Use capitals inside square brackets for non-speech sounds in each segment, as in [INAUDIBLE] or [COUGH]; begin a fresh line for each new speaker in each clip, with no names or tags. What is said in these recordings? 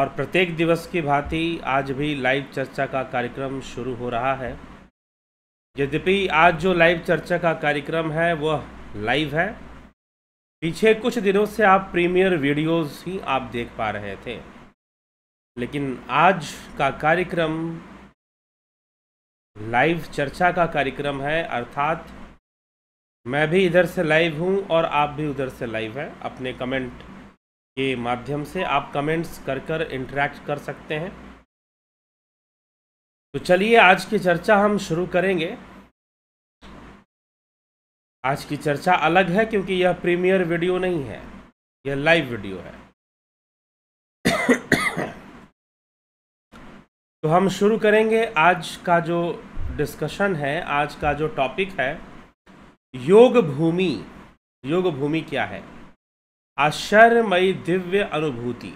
और प्रत्येक दिवस की भांति आज भी लाइव चर्चा का कार्यक्रम शुरू हो रहा है यद्यपि आज जो लाइव चर्चा का कार्यक्रम है वह लाइव है पीछे कुछ दिनों से आप प्रीमियर वीडियोस ही आप देख पा रहे थे लेकिन आज का कार्यक्रम लाइव चर्चा का कार्यक्रम है अर्थात मैं भी इधर से लाइव हूं और आप भी उधर से लाइव हैं अपने कमेंट के माध्यम से आप कमेंट्स कर कर
इंटरेक्ट कर सकते हैं तो चलिए आज की चर्चा हम शुरू करेंगे आज की चर्चा अलग है क्योंकि
यह प्रीमियर वीडियो नहीं है यह लाइव वीडियो है तो हम शुरू करेंगे आज का जो डिस्कशन है आज का जो टॉपिक है योग भूमि योग भूमि क्या है आश्चर्यमयी दिव्य अनुभूति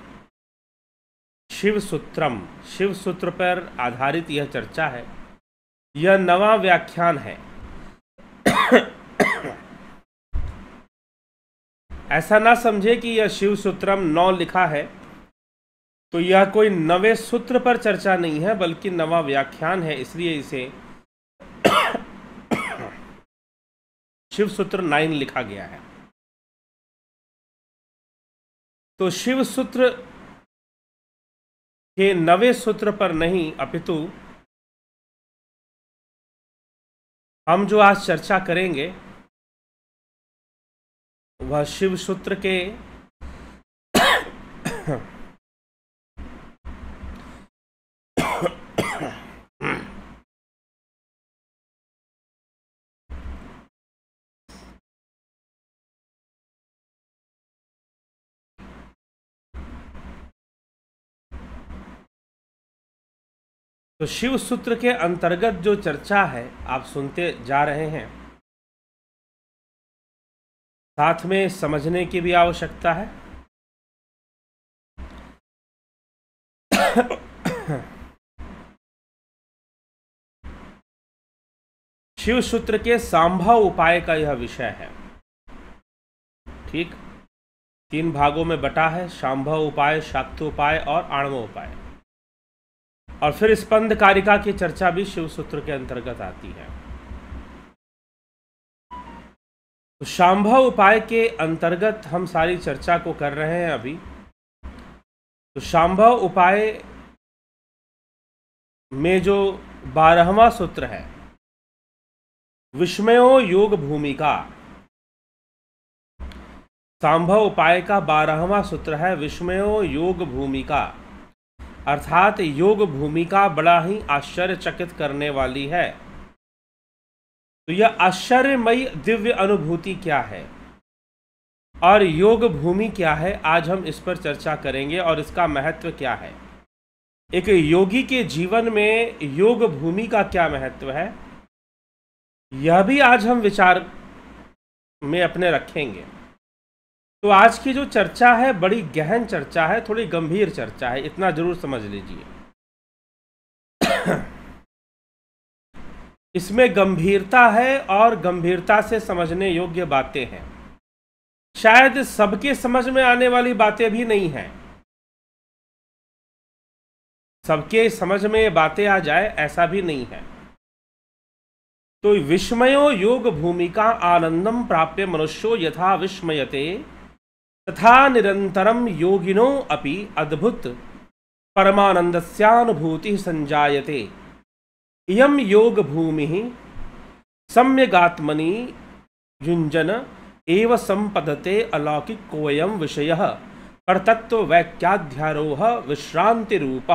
शिव सूत्रम शिव सूत्र पर आधारित यह चर्चा है यह नवा व्याख्यान है ऐसा ना समझे कि यह शिव सूत्रम नौ लिखा है तो यह कोई नवे सूत्र पर चर्चा नहीं है बल्कि नवा व्याख्यान है इसलिए इसे [COUGHS]
शिव सूत्र नाइन लिखा गया है तो शिव सूत्र के नवे सूत्र पर नहीं अपितु हम जो आज चर्चा करेंगे वह शिव सूत्र के तो शिव सूत्र के अंतर्गत जो चर्चा है आप सुनते जा रहे हैं साथ में समझने की भी आवश्यकता है [COUGHS] शिव सूत्र के संभव उपाय का यह विषय है
ठीक तीन भागों में बटा है संभव उपाय शाक्त उपाय और आणव उपाय और फिर स्पंद कारिका की चर्चा भी शिव सूत्र के अंतर्गत आती है तो शांभव उपाय के अंतर्गत हम सारी चर्चा को कर रहे हैं अभी तो शांभव
उपाय में जो बारहवा सूत्र है विस्मयो योग भूमिका
शाम्भव उपाय का बारहवा सूत्र है विस्मयो योग भूमिका अर्थात योग भूमिका बड़ा ही आश्चर्यचकित करने वाली है तो यह आश्चर्यमयी दिव्य अनुभूति क्या है और योग भूमि क्या है आज हम इस पर चर्चा करेंगे और इसका महत्व क्या है एक योगी के जीवन में योग भूमि का क्या महत्व है यह भी आज हम विचार में अपने रखेंगे तो आज की जो चर्चा है बड़ी गहन चर्चा है थोड़ी गंभीर चर्चा है इतना जरूर समझ लीजिए [COUGHS] इसमें गंभीरता है और गंभीरता से समझने योग्य बातें हैं शायद सबके समझ में आने वाली बातें भी नहीं हैं सबके समझ में ये बातें आ जाए ऐसा भी नहीं है तो विस्मयो योग भूमिका आनंदम प्राप्य मनुष्यो यथा विस्मयते तथा निरंतरम योगिनो अपि अद्भुत परमानंदस्यानुभूति संजायते इयम योग भूमि सम्यगात्मनि युंजन एव संपदते अलौकिक कोयम विषय कर्तत्व वैक्याध्यारोह विश्रांति रूप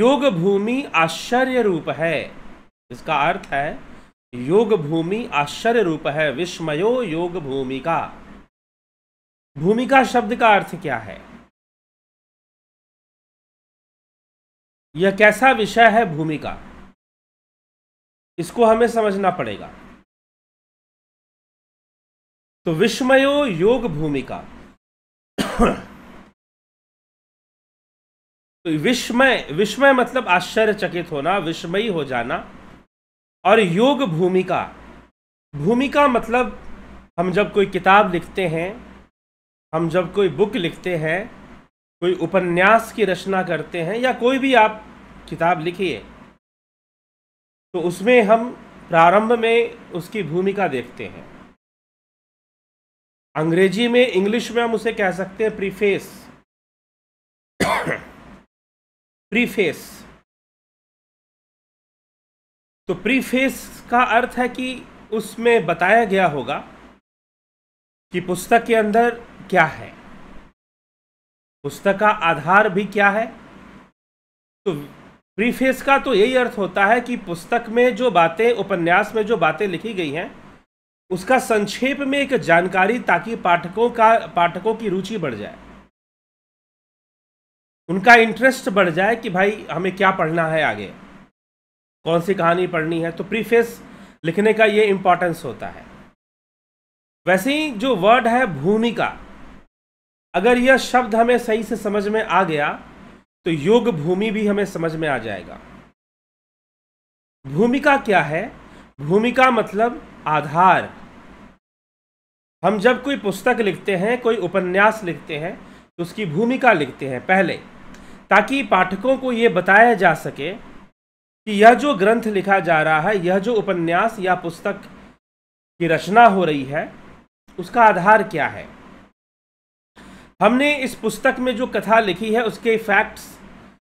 योग भूमि आश्चर्य रूप है इसका अर्थ है योग भूमि आश्चर्य रूप है विस्मयो
योग भूमि का भूमिका शब्द का अर्थ क्या है यह कैसा विषय है भूमिका इसको हमें समझना पड़ेगा तो विस्मयो योग भूमिका
तो विस्मय विश्वमय मतलब आश्चर्यचकित होना विश्वमयी हो जाना और योग भूमिका भूमिका मतलब हम जब कोई किताब लिखते हैं हम जब कोई बुक लिखते हैं कोई उपन्यास की रचना करते हैं या कोई भी आप किताब लिखिए तो उसमें हम प्रारंभ में उसकी भूमिका देखते हैं
अंग्रेजी में इंग्लिश में हम उसे कह सकते हैं प्रीफेस [COUGHS] प्रीफेस तो प्रीफेस का अर्थ है कि उसमें बताया गया होगा
कि पुस्तक के अंदर क्या है पुस्तक का आधार भी क्या है तो प्रीफेस का तो यही अर्थ होता है कि पुस्तक में जो बातें उपन्यास में जो बातें लिखी गई हैं उसका संक्षेप में एक जानकारी ताकि पाठकों का पाठकों की रुचि बढ़ जाए उनका इंटरेस्ट बढ़ जाए कि भाई हमें क्या पढ़ना है आगे कौन सी कहानी पढ़नी है तो प्रीफेस लिखने का ये इम्पोर्टेंस होता है वैसे ही जो वर्ड है भूमिका अगर यह शब्द हमें सही से समझ में आ गया तो योग भूमि भी हमें समझ में आ जाएगा भूमिका क्या है भूमिका मतलब आधार हम जब कोई पुस्तक लिखते हैं कोई उपन्यास लिखते हैं तो उसकी भूमिका लिखते हैं पहले ताकि पाठकों को ये बताया जा सके कि यह जो ग्रंथ लिखा जा रहा है यह जो उपन्यास या पुस्तक की रचना हो रही है उसका आधार क्या है हमने इस पुस्तक में जो कथा लिखी है उसके फैक्ट्स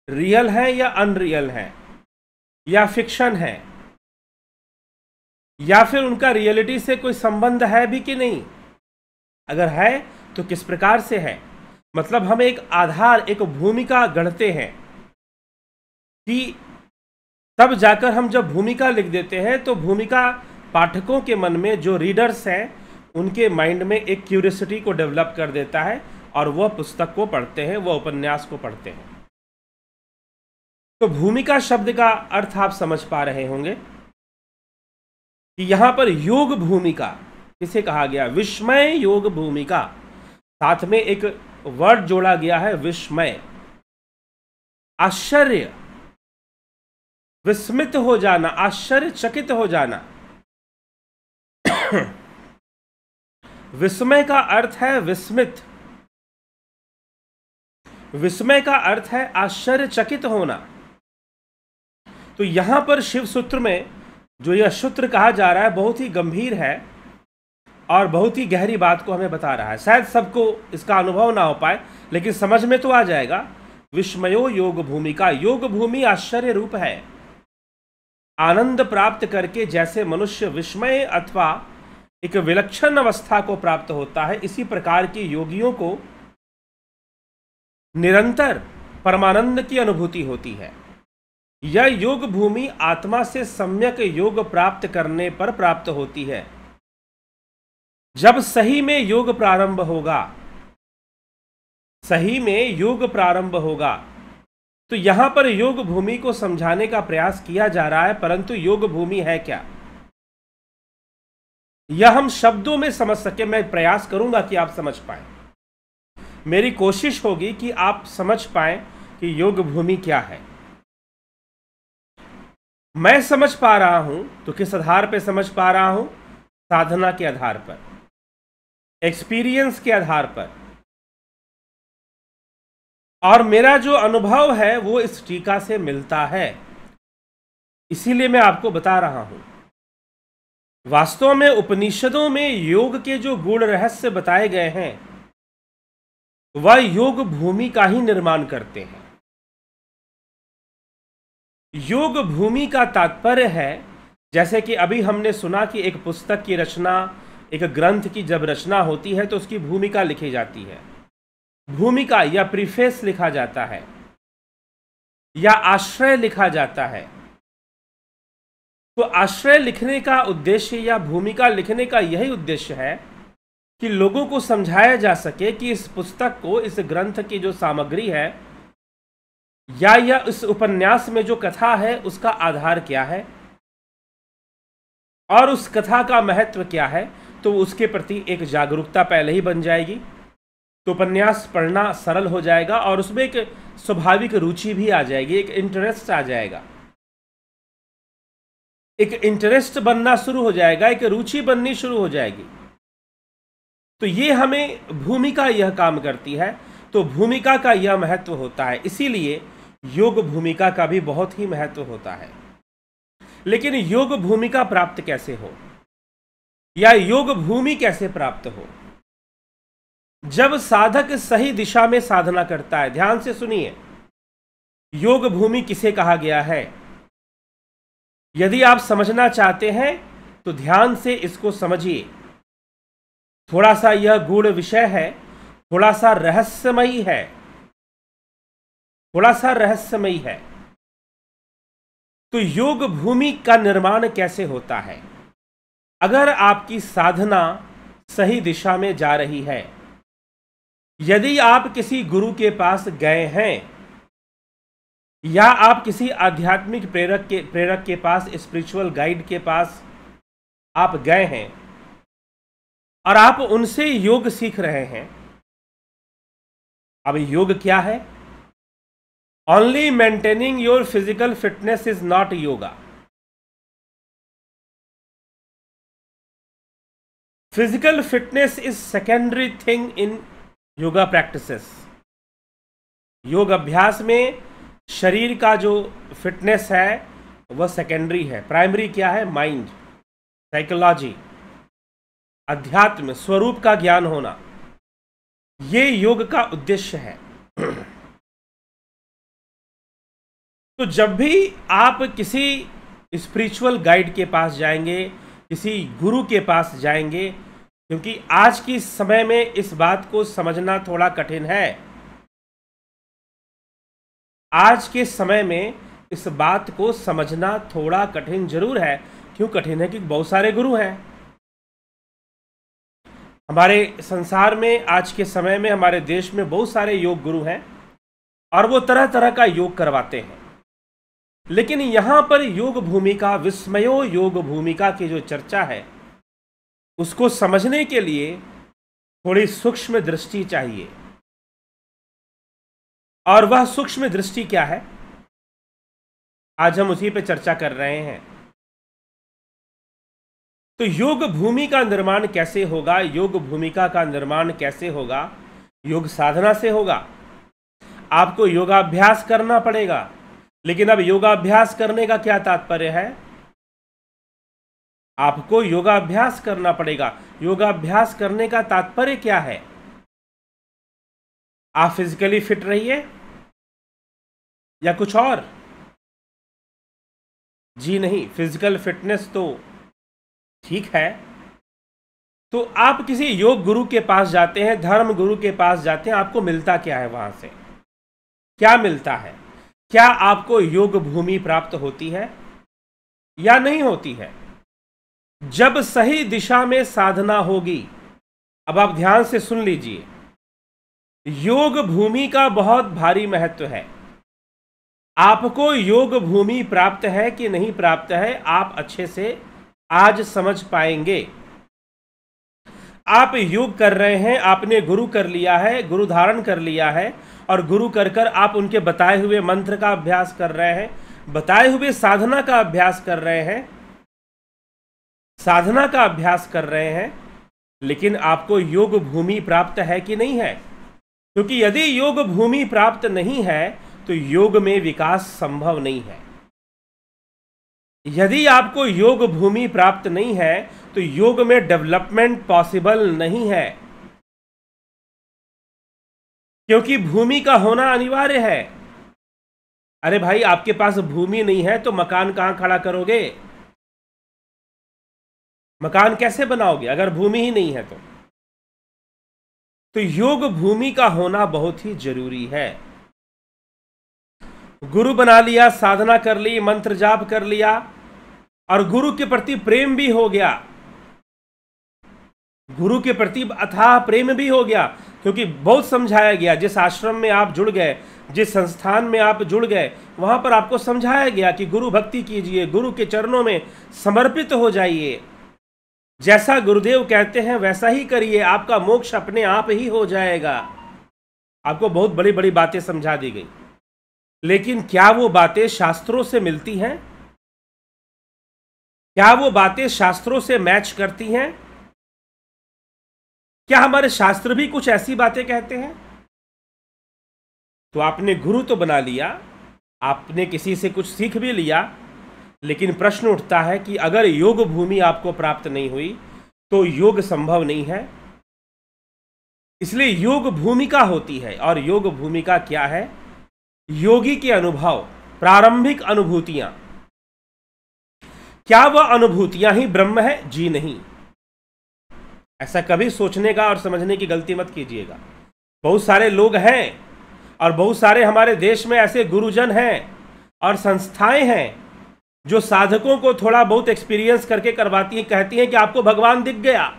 रियल हैं या अनरियल हैं या फिक्शन है या फिर उनका रियलिटी से कोई संबंध है भी कि नहीं अगर है तो किस प्रकार से है मतलब हम एक आधार एक भूमिका गढ़ते हैं कि तब जाकर हम जब भूमिका लिख देते हैं तो भूमिका पाठकों के मन में जो रीडर्स हैं उनके माइंड में एक क्यूरियसिटी को डेवलप कर देता है और वह पुस्तक को पढ़ते हैं वह उपन्यास को पढ़ते हैं तो भूमिका शब्द का अर्थ आप समझ पा रहे होंगे कि यहां पर योग भूमिका किसे कहा गया विस्मय योग भूमिका साथ में एक वर्ड जोड़ा गया है
विस्मय आश्चर्य विस्मित हो जाना आश्चर्यचकित हो जाना [COUGHS] विस्मय का अर्थ है विस्मित
विस्मय का अर्थ है आश्चर्यचकित होना तो यहां पर शिव सूत्र में जो यह सूत्र कहा जा रहा है बहुत ही गंभीर है और बहुत ही गहरी बात को हमें बता रहा है शायद सबको इसका अनुभव ना हो पाए लेकिन समझ में तो आ जाएगा विस्मयो योग भूमि का योग भूमि आश्चर्य रूप है आनंद प्राप्त करके जैसे मनुष्य विस्मय अथवा एक विलक्षण अवस्था को प्राप्त होता है इसी प्रकार के योगियों को निरंतर परमानंद की अनुभूति होती है यह योग भूमि आत्मा से सम्यक योग प्राप्त करने पर प्राप्त होती है जब सही में योग प्रारंभ होगा सही में योग प्रारंभ होगा तो यहां पर योग भूमि को समझाने का प्रयास किया जा रहा है परंतु योग भूमि है क्या यह हम शब्दों में समझ सके मैं प्रयास करूंगा कि आप समझ पाए मेरी कोशिश होगी कि आप समझ पाएं कि योग भूमि क्या है मैं समझ पा रहा हूं तो किस आधार पर समझ पा रहा हूं साधना के आधार
पर एक्सपीरियंस के आधार पर और मेरा जो अनुभव है वो इस टीका से मिलता है
इसीलिए मैं आपको बता रहा हूं वास्तव में उपनिषदों में योग
के जो गुण रहस्य बताए गए हैं वह योग भूमि का ही निर्माण करते हैं योग भूमि का
तात्पर्य है जैसे कि अभी हमने सुना कि एक पुस्तक की रचना एक ग्रंथ की जब रचना होती है तो उसकी भूमिका लिखी जाती है भूमिका या प्रीफेस लिखा जाता है या आश्रय लिखा जाता है तो आश्रय लिखने का उद्देश्य या भूमिका लिखने का यही उद्देश्य है कि लोगों को समझाया जा सके कि इस पुस्तक को इस ग्रंथ की जो सामग्री है या या इस उपन्यास में जो कथा है उसका आधार क्या है और उस कथा का महत्व क्या है तो उसके प्रति एक जागरूकता पहले ही बन जाएगी तो उपन्यास पढ़ना सरल हो जाएगा और उसमें एक स्वाभाविक रुचि भी आ जाएगी एक इंटरेस्ट आ जाएगा एक इंटरेस्ट बनना शुरू हो जाएगा एक रुचि बननी शुरू हो जाएगी तो ये हमें भूमिका यह काम करती है तो भूमिका का यह महत्व होता है इसीलिए योग भूमिका का भी बहुत ही महत्व होता है लेकिन योग भूमिका प्राप्त कैसे हो या योग भूमि कैसे प्राप्त हो जब साधक सही दिशा में साधना करता है ध्यान से सुनिए योग भूमि किसे कहा गया है यदि आप समझना चाहते हैं तो ध्यान से इसको समझिए थोड़ा सा यह गूढ़ विषय है थोड़ा सा रहस्यमयी है थोड़ा सा रहस्यमयी है तो योग भूमि का निर्माण कैसे होता है अगर आपकी साधना सही दिशा में जा रही है यदि आप किसी गुरु के पास गए हैं या आप किसी आध्यात्मिक प्रेरक के प्रेरक के पास स्पिरिचुअल गाइड के पास आप गए हैं और आप उनसे योग सीख रहे हैं अब योग क्या है
only maintaining your physical fitness is not yoga physical fitness is secondary thing in yoga practices
yoga अभ्यास में शरीर का जो फिटनेस है वह सेकेंडरी है प्राइमरी क्या है माइंड साइकोलॉजी अध्यात्म स्वरूप का ज्ञान होना ये योग का उद्देश्य है [CLEARS THROAT] तो जब भी आप किसी स्पिरिचुअल गाइड के पास जाएंगे किसी गुरु के पास जाएंगे क्योंकि आज की समय में इस बात को समझना थोड़ा कठिन है आज के समय में इस बात को समझना थोड़ा कठिन जरूर है क्यों कठिन है कि बहुत सारे गुरु हैं हमारे संसार में आज के समय में हमारे देश में बहुत सारे योग गुरु हैं और वो तरह तरह का योग करवाते हैं लेकिन यहां पर योग भूमिका विस्मयो योग भूमिका की जो चर्चा है उसको समझने
के लिए थोड़ी सूक्ष्म दृष्टि चाहिए और वह सूक्ष्म दृष्टि क्या है आज हम उसी पर चर्चा कर
रहे हैं तो योग भूमि का निर्माण कैसे होगा योग भूमिका का निर्माण कैसे होगा योग साधना से होगा आपको योगाभ्यास करना पड़ेगा लेकिन अब योगाभ्यास करने का क्या तात्पर्य है आपको योगाभ्यास करना पड़ेगा योगाभ्यास
करने का तात्पर्य क्या है आप फिजिकली फिट रहिए या कुछ और जी नहीं फिजिकल फिटनेस तो ठीक है तो
आप किसी योग गुरु के पास जाते हैं धर्म गुरु के पास जाते हैं आपको मिलता क्या है वहां से क्या मिलता है क्या आपको योग भूमि प्राप्त होती है या नहीं होती है जब सही दिशा में साधना होगी अब आप ध्यान से सुन लीजिए योग भूमि का बहुत भारी महत्व है आपको योग भूमि प्राप्त है कि नहीं प्राप्त है आप अच्छे से आज समझ पाएंगे आप योग कर रहे हैं आपने गुरु कर लिया है गुरु धारण कर लिया है और गुरु कर कर आप उनके बताए हुए मंत्र का अभ्यास कर रहे हैं बताए हुए साधना का अभ्यास कर रहे हैं साधना का अभ्यास कर रहे हैं लेकिन आपको योग भूमि प्राप्त है कि नहीं है क्योंकि यदि योग भूमि प्राप्त नहीं है तो योग में विकास संभव नहीं है यदि आपको योग भूमि प्राप्त नहीं है तो योग में डेवलपमेंट पॉसिबल नहीं है क्योंकि भूमि का होना अनिवार्य है अरे भाई आपके पास भूमि नहीं है तो मकान कहां खड़ा
करोगे मकान कैसे बनाओगे अगर भूमि ही नहीं है तो तो योग भूमि का होना बहुत ही जरूरी है
गुरु बना लिया साधना कर ली मंत्र जाप कर लिया और गुरु के प्रति प्रेम भी हो गया गुरु के प्रति अथाह प्रेम भी हो गया क्योंकि बहुत समझाया गया जिस आश्रम में आप जुड़ गए जिस संस्थान में आप जुड़ गए वहां पर आपको समझाया गया कि गुरु भक्ति कीजिए गुरु के चरणों में समर्पित हो जाइए जैसा गुरुदेव कहते हैं वैसा ही करिए आपका मोक्ष अपने आप ही हो जाएगा आपको बहुत बड़ी बड़ी बातें समझा दी गई लेकिन क्या वो बातें शास्त्रों से मिलती हैं
क्या वो बातें शास्त्रों से मैच करती हैं क्या हमारे शास्त्र भी कुछ ऐसी बातें कहते हैं
तो आपने गुरु तो बना लिया आपने किसी से कुछ सीख भी लिया लेकिन प्रश्न उठता है कि अगर योग भूमि आपको प्राप्त नहीं हुई तो योग संभव नहीं है इसलिए योग भूमिका होती है और योग भूमिका क्या है योगी के अनुभव प्रारंभिक अनुभूतियां क्या वह अनुभूतियां ही ब्रह्म है जी नहीं ऐसा कभी सोचने का और समझने की गलती मत कीजिएगा बहुत सारे लोग हैं और बहुत सारे हमारे देश में ऐसे गुरुजन हैं और संस्थाएं हैं जो साधकों को थोड़ा बहुत एक्सपीरियंस करके करवाती हैं कहती हैं कि आपको भगवान दिख गया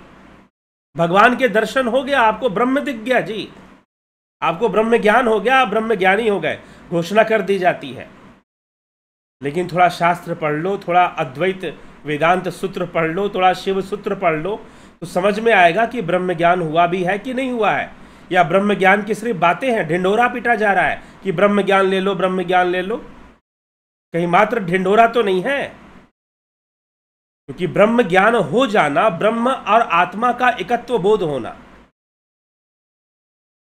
भगवान के दर्शन हो गया आपको ब्रह्म दिख गया जी आपको ब्रह्म ज्ञान हो गया आप ब्रह्म ज्ञानी हो गए घोषणा कर दी जाती है लेकिन थोड़ा शास्त्र पढ़ लो थोड़ा अद्वैत वेदांत सूत्र पढ़ लो थोड़ा शिव सूत्र पढ़ लो तो समझ में आएगा कि ब्रह्म ज्ञान हुआ भी है कि नहीं हुआ है या ब्रह्म ज्ञान की सिर्फ बातें हैं ढिंडोरा पीटा जा रहा है कि ब्रह्म ज्ञान ले लो ब्रह्म ज्ञान ले लो कहीं मात्र ढिंडोरा तो नहीं है क्योंकि ब्रह्म ज्ञान हो जाना ब्रह्म और आत्मा का एकत्व बोध होना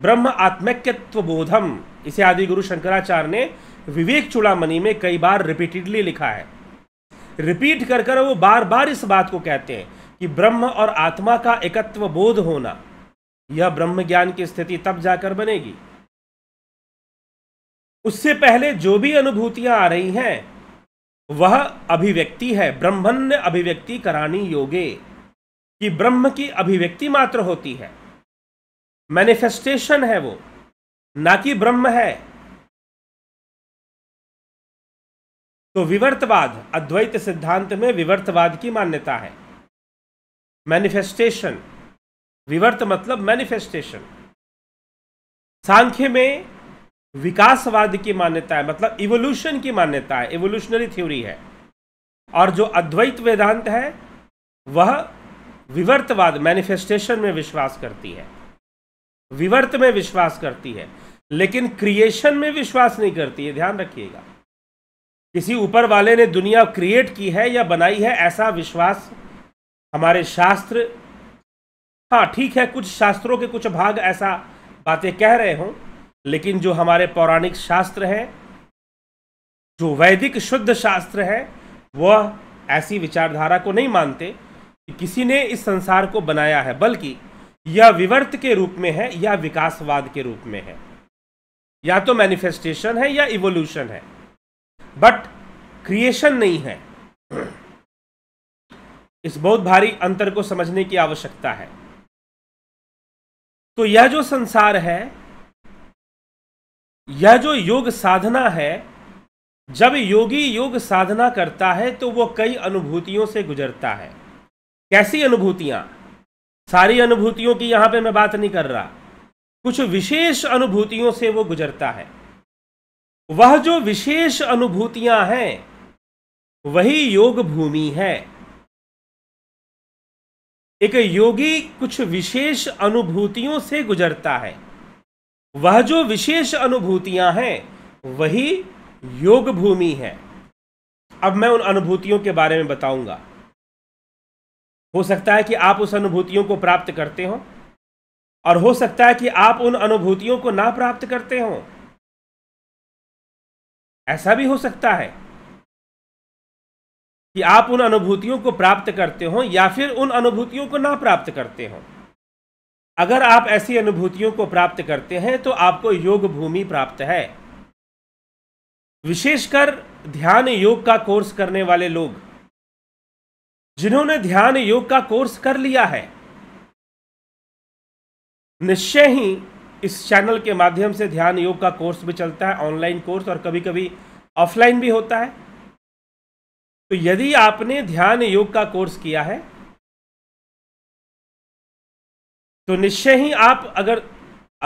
ब्रह्म आत्मक्यत्व बोधम इसे आदि गुरु शंकराचार्य ने विवेक चूड़ामणि में कई बार रिपीटेडली लिखा है रिपीट कर कर वो बार बार इस बात को कहते हैं कि ब्रह्म और आत्मा का एकत्व बोध होना यह ब्रह्म ज्ञान की स्थिति तब जाकर बनेगी उससे पहले जो भी अनुभूतियां आ रही हैं वह अभिव्यक्ति है ब्रह्मण्य अभिव्यक्ति करानी योगे कि ब्रह्म की अभिव्यक्ति
मात्र होती है मैनिफेस्टेशन है वो ना कि ब्रह्म है तो विवर्तवाद अद्वैत सिद्धांत में विवर्तवाद की मान्यता है मैनिफेस्टेशन
विवर्त मतलब मैनिफेस्टेशन सांख्य में विकासवाद की मान्यता है मतलब इवोल्यूशन की मान्यता है इवोल्यूशनरी थ्योरी है और जो अद्वैत वेदांत है वह विवर्तवाद मैनिफेस्टेशन में विश्वास करती है विवर्त में विश्वास करती है लेकिन क्रिएशन में विश्वास नहीं करती है ध्यान रखिएगा किसी ऊपर वाले ने दुनिया क्रिएट की है या बनाई है ऐसा विश्वास हमारे शास्त्र हाँ ठीक है कुछ शास्त्रों के कुछ भाग ऐसा बातें कह रहे हों लेकिन जो हमारे पौराणिक शास्त्र हैं जो वैदिक शुद्ध शास्त्र हैं वह ऐसी विचारधारा को नहीं मानते कि किसी ने इस संसार को बनाया है बल्कि यह विवर्त के रूप में है या विकासवाद के रूप में है या तो मैनिफेस्टेशन है या इवोल्यूशन है बट क्रिएशन नहीं है
इस बहुत भारी अंतर को समझने की आवश्यकता है तो यह जो संसार है
यह जो योग साधना है जब योगी योग साधना करता है तो वह कई अनुभूतियों से गुजरता है कैसी अनुभूतियां सारी अनुभूतियों की यहां पे मैं बात नहीं कर रहा कुछ विशेष अनुभूतियों से वो गुजरता है
वह जो विशेष अनुभूतियां हैं वही योग भूमि है एक योगी कुछ
विशेष अनुभूतियों से गुजरता है वह जो विशेष अनुभूतियां हैं वही योग भूमि है अब मैं उन अनुभूतियों के बारे में बताऊंगा हो सकता है कि आप उस अनुभूतियों को प्राप्त करते
हो और हो सकता है कि आप उन अनुभूतियों को ना प्राप्त करते हो ऐसा भी हो सकता है कि आप उन अनुभूतियों को प्राप्त करते हो या फिर उन अनुभूतियों को ना प्राप्त करते हो
अगर आप ऐसी अनुभूतियों को प्राप्त करते हैं तो आपको योग भूमि प्राप्त है विशेषकर ध्यान योग का कोर्स करने वाले लोग जिन्होंने ध्यान योग का कोर्स कर लिया है निश्चय ही इस चैनल के माध्यम से ध्यान योग का कोर्स भी चलता है ऑनलाइन कोर्स और कभी कभी ऑफलाइन भी होता है तो यदि आपने ध्यान योग का कोर्स किया है तो निश्चय ही आप अगर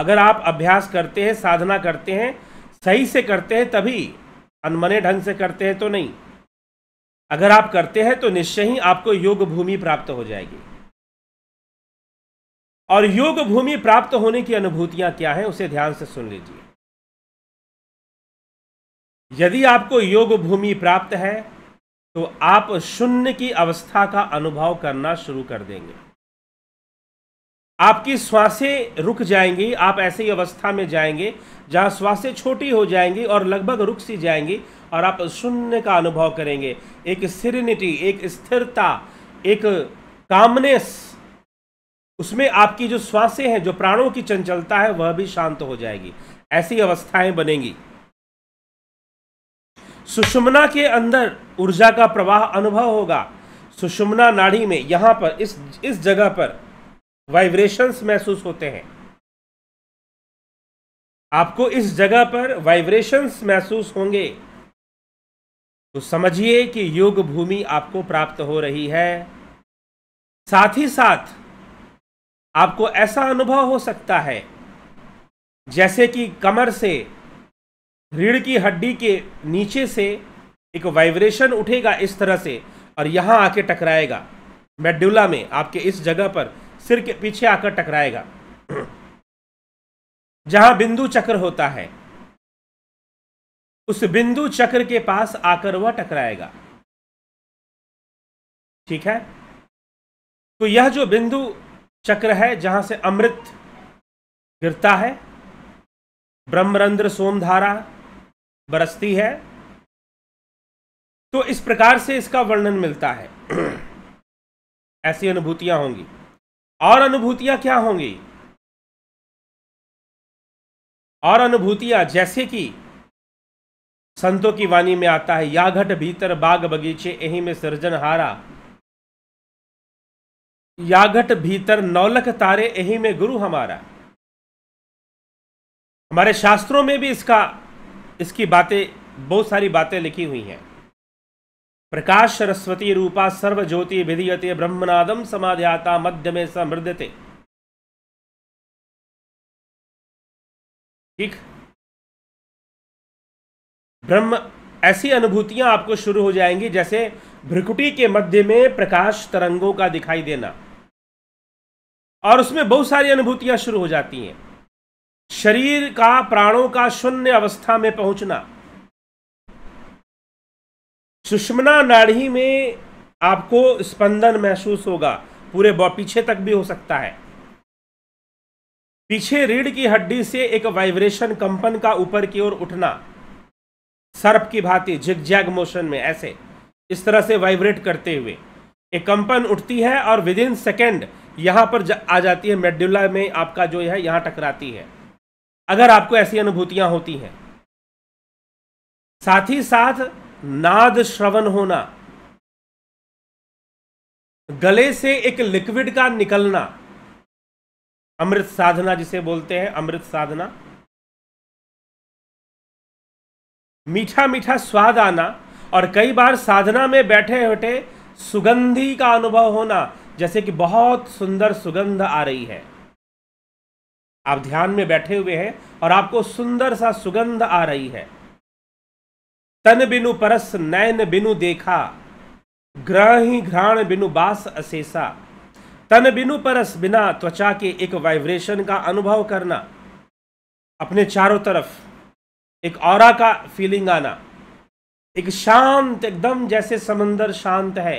अगर आप अभ्यास करते हैं साधना करते हैं सही से करते हैं तभी अनमने ढंग से करते हैं तो नहीं अगर आप करते हैं तो निश्चय ही आपको योग भूमि प्राप्त हो जाएगी और योग भूमि प्राप्त होने की अनुभूतियां क्या हैं उसे ध्यान से सुन लीजिए यदि आपको योग भूमि प्राप्त है तो आप शून्य की अवस्था का अनुभव करना शुरू कर देंगे आपकी श्वासें रुक जाएंगी आप ऐसी अवस्था में जाएंगे जहां श्वासें छोटी हो जाएंगी और लगभग रुक सी जाएंगी और आप शून्य का अनुभव करेंगे एक सिरिनिटी एक स्थिरता एक कामनेस उसमें आपकी जो श्वासें हैं जो प्राणों की चंचलता है वह भी शांत हो जाएगी ऐसी अवस्थाएं बनेंगी सुषुमना के अंदर ऊर्जा का प्रवाह अनुभव होगा सुषुमना नाड़ी में यहां पर इस इस जगह पर वाइब्रेशंस महसूस होते हैं आपको इस जगह पर वाइब्रेशंस महसूस होंगे तो समझिए कि योग भूमि आपको प्राप्त हो रही है साथ ही साथ आपको ऐसा अनुभव हो सकता है जैसे कि कमर से रीढ़ की हड्डी के नीचे से एक वाइब्रेशन उठेगा इस तरह से और यहां आके टकराएगा मेडुला में आपके इस जगह पर सिर के पीछे आकर टकराएगा जहां बिंदु चक्र होता है
उस बिंदु चक्र के पास आकर वह टकराएगा ठीक है तो यह जो बिंदु चक्र है
जहां से अमृत गिरता है ब्रह्मरंध्र सोमधारा बरसती है तो इस प्रकार से इसका
वर्णन मिलता है [CLEARS THROAT] ऐसी अनुभूतियां होंगी और अनुभूतियां क्या होंगी और अनुभूतियां जैसे
कि संतों की वाणी में आता है या घट भीतर बाग बगीचे यही में
सृजन हारा या घट भीतर नौलख तारे यही में गुरु हमारा हमारे शास्त्रों में भी इसका
इसकी बातें बहुत सारी बातें लिखी हुई हैं प्रकाश
सरस्वती रूपा सर्व ज्योति विधीयते ब्रह्मनादम समाध्याता मध्य में समृद्धते ठीक ब्रह्म ऐसी अनुभूतियां आपको शुरू हो जाएंगी जैसे
भ्रिकुटी के मध्य में प्रकाश तरंगों का दिखाई देना और उसमें बहुत सारी अनुभूतियां शुरू हो जाती हैं शरीर का प्राणों का शून्य अवस्था में पहुंचना सुषमना नाड़ी में आपको स्पंदन महसूस होगा पूरे पीछे तक भी हो सकता है पीछे रीढ़ की हड्डी से एक वाइब्रेशन कंपन का ऊपर की ओर उठना सर्प की भांति जिगजैग मोशन में ऐसे इस तरह से वाइब्रेट करते हुए एक कंपन उठती है और विद इन सेकेंड यहां पर जा, आ जाती है मेड्यूला में आपका जो है यहां टकराती है अगर आपको ऐसी अनुभूतियां होती हैं
साथ ही साथ नाद श्रवण होना गले से एक लिक्विड का निकलना अमृत साधना जिसे बोलते हैं अमृत साधना
मीठा मीठा स्वाद आना और कई बार साधना में बैठे बैठे सुगंधी का अनुभव होना जैसे कि बहुत सुंदर सुगंध आ रही है आप ध्यान में बैठे हुए हैं और आपको सुंदर सा सुगंध आ रही है तन बिनु परस नयन बिनु देखा ग्रही घ्राण बिनु बास असेसा तन बिनु परस बिना त्वचा के एक वाइब्रेशन का अनुभव करना अपने चारों तरफ एक और का फीलिंग आना एक शांत एकदम जैसे समंदर शांत है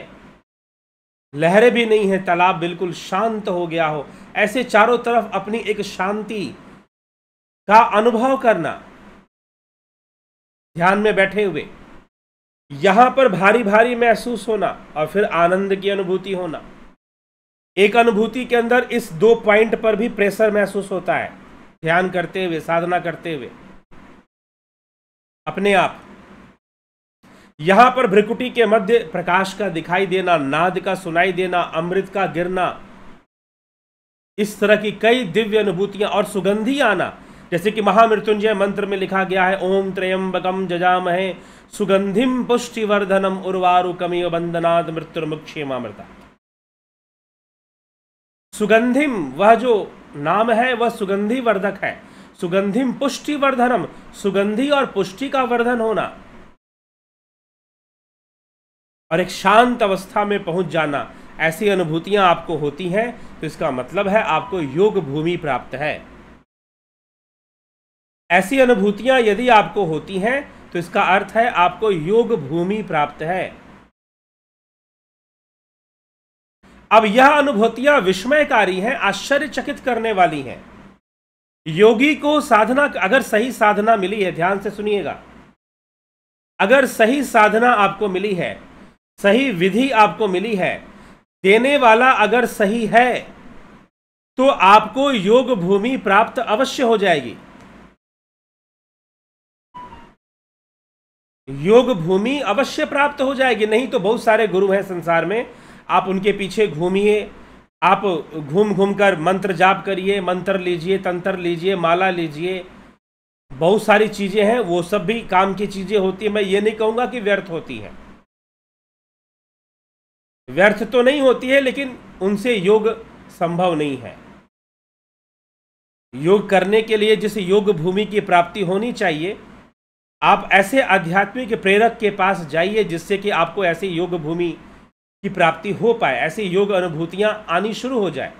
लहरें भी नहीं है तालाब बिल्कुल शांत हो गया हो ऐसे चारों तरफ अपनी एक शांति का अनुभव करना ध्यान में बैठे हुए यहां पर भारी भारी महसूस होना और फिर आनंद की अनुभूति होना एक अनुभूति के अंदर इस दो पॉइंट पर भी प्रेशर महसूस होता है ध्यान करते हुए साधना करते हुए अपने आप यहां पर भ्रिकुटी के मध्य प्रकाश का दिखाई देना नाद का सुनाई देना अमृत का गिरना इस तरह की कई दिव्य अनुभूतियां और सुगंधी आना जैसे कि महामृत्युंजय मंत्र में लिखा गया है ओम त्रयम्बकम जजामहे सुगंधिम पुष्टिवर्धनम उर्वारुकमिव बंदनाथ मृत्युर्मुक्षेमामृता सुगंधिम वह जो नाम है वह सुगंधि वर्धक है सुगंधिम पुष्टि वर्धनम सुगंधि और पुष्टि का वर्धन होना और एक शांत अवस्था में पहुंच जाना ऐसी अनुभूतियां आपको होती हैं तो इसका मतलब है आपको योग भूमि प्राप्त है ऐसी अनुभूतियां यदि आपको होती हैं तो इसका अर्थ है आपको योग भूमि प्राप्त है अब यह अनुभूतियां विस्मयकारी हैं आश्चर्यचकित करने वाली हैं योगी को साधना अगर सही साधना मिली है ध्यान से सुनिएगा अगर सही साधना आपको मिली है सही विधि आपको मिली है देने वाला अगर सही है तो आपको योग भूमि प्राप्त अवश्य हो जाएगी योग भूमि अवश्य प्राप्त हो जाएगी नहीं तो बहुत सारे गुरु हैं संसार में आप उनके पीछे घूमिए आप घूम घूम कर मंत्र जाप करिए मंत्र लीजिए तंत्र लीजिए माला लीजिए बहुत सारी चीज़ें हैं वो सब भी काम की चीज़ें होती है मैं ये नहीं कहूँगा कि व्यर्थ होती है व्यर्थ तो नहीं होती है लेकिन उनसे योग संभव नहीं है योग करने के लिए जिस योग भूमि की प्राप्ति होनी चाहिए आप ऐसे आध्यात्मिक प्रेरक के पास जाइए जिससे कि आपको ऐसी योग भूमि की प्राप्ति हो पाए ऐसी योग अनुभूतियां आनी शुरू हो जाए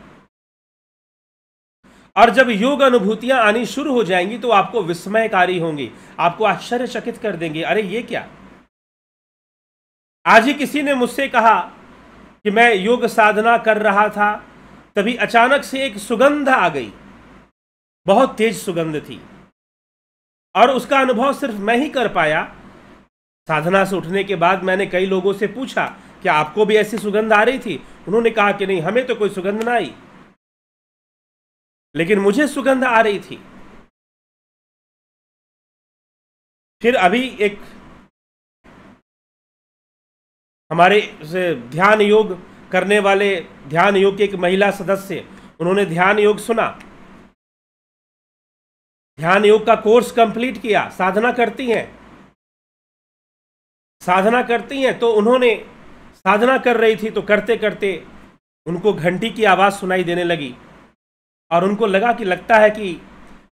और जब योग अनुभूतियां आनी शुरू हो जाएंगी तो आपको विस्मयकारी होंगी आपको आश्चर्यचकित कर देंगे अरे ये क्या आज ही किसी ने मुझसे कहा कि मैं योग साधना कर रहा था तभी अचानक से एक सुगंध आ गई बहुत तेज सुगंध थी और उसका अनुभव सिर्फ मैं ही कर पाया साधना से उठने के बाद मैंने कई लोगों से पूछा क्या आपको भी ऐसी सुगंध आ रही थी उन्होंने कहा कि नहीं हमें तो कोई सुगंध ना आई
लेकिन मुझे सुगंध आ रही थी फिर अभी एक हमारे
से ध्यान योग करने वाले ध्यान योग के एक महिला सदस्य उन्होंने ध्यान योग सुना ध्यान योग का कोर्स कंप्लीट किया साधना करती हैं साधना करती हैं तो उन्होंने साधना कर रही थी तो करते करते उनको घंटी की आवाज़ सुनाई देने लगी और उनको लगा कि लगता है कि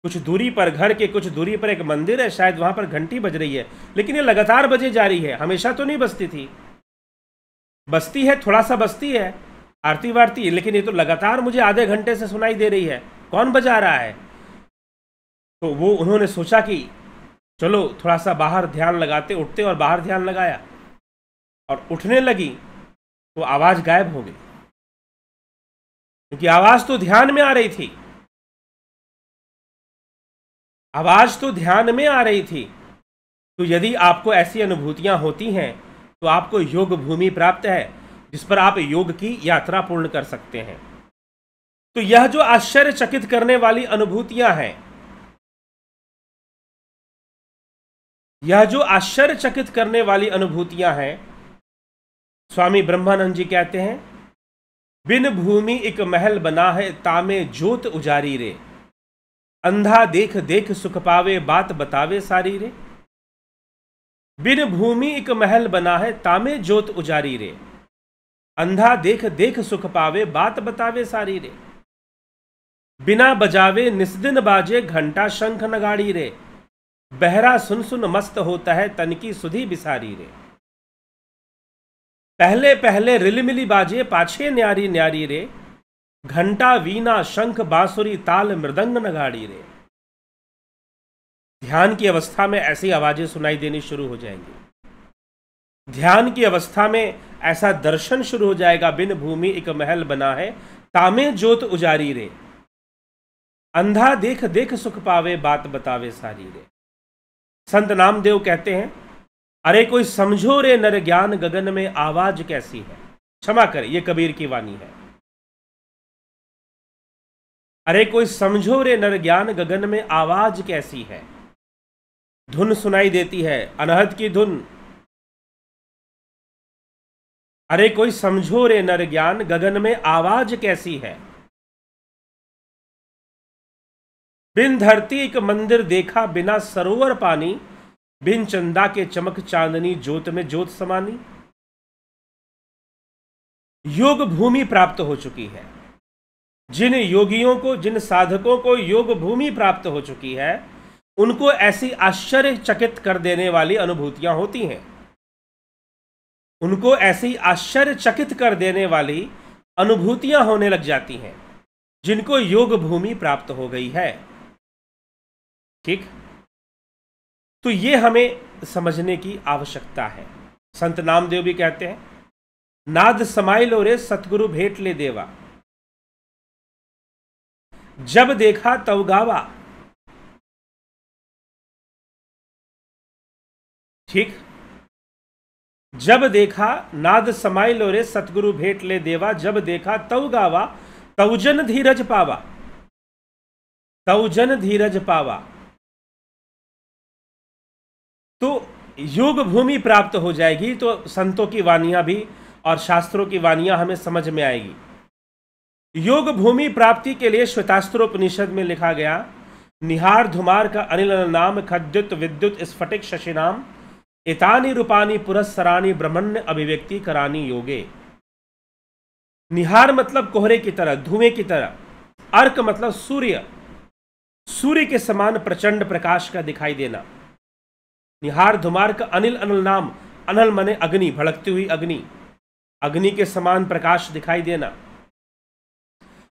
कुछ दूरी पर घर के कुछ दूरी पर एक मंदिर है शायद वहाँ पर घंटी बज रही है लेकिन ये लगातार बजे जा रही है हमेशा तो नहीं बजती थी बजती है थोड़ा सा बजती है आरती वारती लेकिन ये तो लगातार मुझे आधे घंटे से सुनाई दे रही है कौन बजा रहा है तो वो उन्होंने सोचा कि चलो थोड़ा सा बाहर ध्यान लगाते उठते और बाहर ध्यान लगाया और उठने लगी
तो आवाज़ गायब हो गई क्योंकि आवाज़ तो ध्यान में आ रही थी आवाज़ तो ध्यान में आ रही
थी तो यदि आपको ऐसी अनुभूतियां होती हैं तो आपको योग भूमि प्राप्त है जिस पर आप योग की यात्रा पूर्ण कर सकते हैं तो यह जो
आश्चर्यचकित करने वाली अनुभूतियां हैं यह जो आश्चर्यचकित करने वाली अनुभूतियां हैं
स्वामी ब्रह्मानंद जी कहते हैं बिन भूमि एक महल बना है तामे ज्योत उजारी रे अंधा देख देख सुख पावे बात बतावे सारी रे बिन भूमि एक महल बना है तामे जोत उजारी रे अंधा देख देख सुख पावे बात बतावे सारी रे बिना बजावे निस्दिन बाजे घंटा शंख नगाड़ी रे बहरा सुन सुन मस्त होता है तन की सुधी बिसारी रे पहले पहले रिलमिली बाजे पाछे न्यारी न्यारी रे घंटा वीना शंख बांसुरी ताल मृदंग नगाड़ी रे ध्यान की अवस्था में ऐसी आवाजें सुनाई देनी शुरू हो जाएंगी ध्यान की अवस्था में ऐसा दर्शन शुरू हो जाएगा बिन भूमि एक महल बना है तामे ज्योत उजारी रे अंधा देख देख सुख पावे बात बतावे सारी रे संत नामदेव कहते हैं अरे कोई समझो रे नर ज्ञान गगन में आवाज कैसी है क्षमा कर ये कबीर की वाणी है अरे कोई समझो रे नर ज्ञान गगन में आवाज कैसी है धुन सुनाई देती है अनहद की धुन अरे कोई समझो रे नर ज्ञान गगन में आवाज कैसी है बिन धरती एक मंदिर देखा बिना सरोवर पानी बिन चंदा के चमक चांदनी ज्योत में ज्योत समानी योग भूमि प्राप्त हो चुकी है जिन योगियों को जिन साधकों को योग भूमि प्राप्त हो चुकी है उनको ऐसी आश्चर्यचकित कर देने वाली अनुभूतियां होती हैं उनको ऐसी आश्चर्यचकित कर देने वाली अनुभूतियां होने लग जाती हैं जिनको योग भूमि प्राप्त हो गई है ठीक तो ये हमें समझने की आवश्यकता है संत नामदेव भी कहते हैं
नाद समाई लो रे सतगुरु भेंट ले देवा जब देखा तब गावा ठीक जब देखा नाद
समाई लो रे सतगुरु भेंट ले देवा जब देखा तव गावा तवजन धीरज पावा तवजन धीरज पावा योग भूमि प्राप्त हो जाएगी तो संतों की वाणियां भी और शास्त्रों की वाणियां हमें समझ में आएगी योग भूमि प्राप्ति के लिए श्वेतास्त्रोपनिषद में लिखा गया निहार धुमार का अनिल नाम खद्युत विद्युत स्फटिक शशिनाम इतानी रूपानी पुरस्सरानी ब्रह्मण्य अभिव्यक्ति करानी योगे निहार मतलब कोहरे की तरह धुएं की तरह अर्क मतलब सूर्य सूर्य के समान प्रचंड प्रकाश का दिखाई देना निहार धुमार का अनिल अनल नाम अनल मने अग्नि भड़कती हुई अग्नि अग्नि के समान प्रकाश दिखाई देना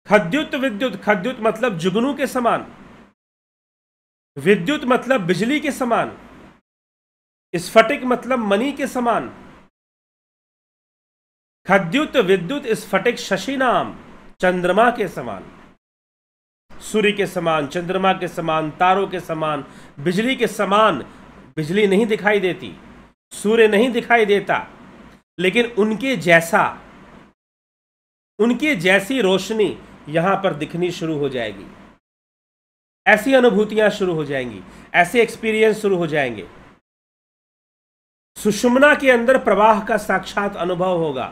खद्युत विद्युत खद्युत मतलब जुगनू के समान विद्युत मतलब बिजली के समान स्फटिक मतलब मणि के समान खद्युत विद्युत स्फटिक शशि नाम चंद्रमा के समान सूर्य के समान चंद्रमा के समान तारों के समान बिजली के समान बिजली नहीं दिखाई देती सूर्य नहीं दिखाई देता लेकिन उनके जैसा उनके जैसी रोशनी यहां पर दिखनी शुरू हो जाएगी ऐसी अनुभूतियां शुरू हो जाएंगी ऐसे एक्सपीरियंस शुरू हो
जाएंगे सुषुमना के अंदर प्रवाह का साक्षात अनुभव होगा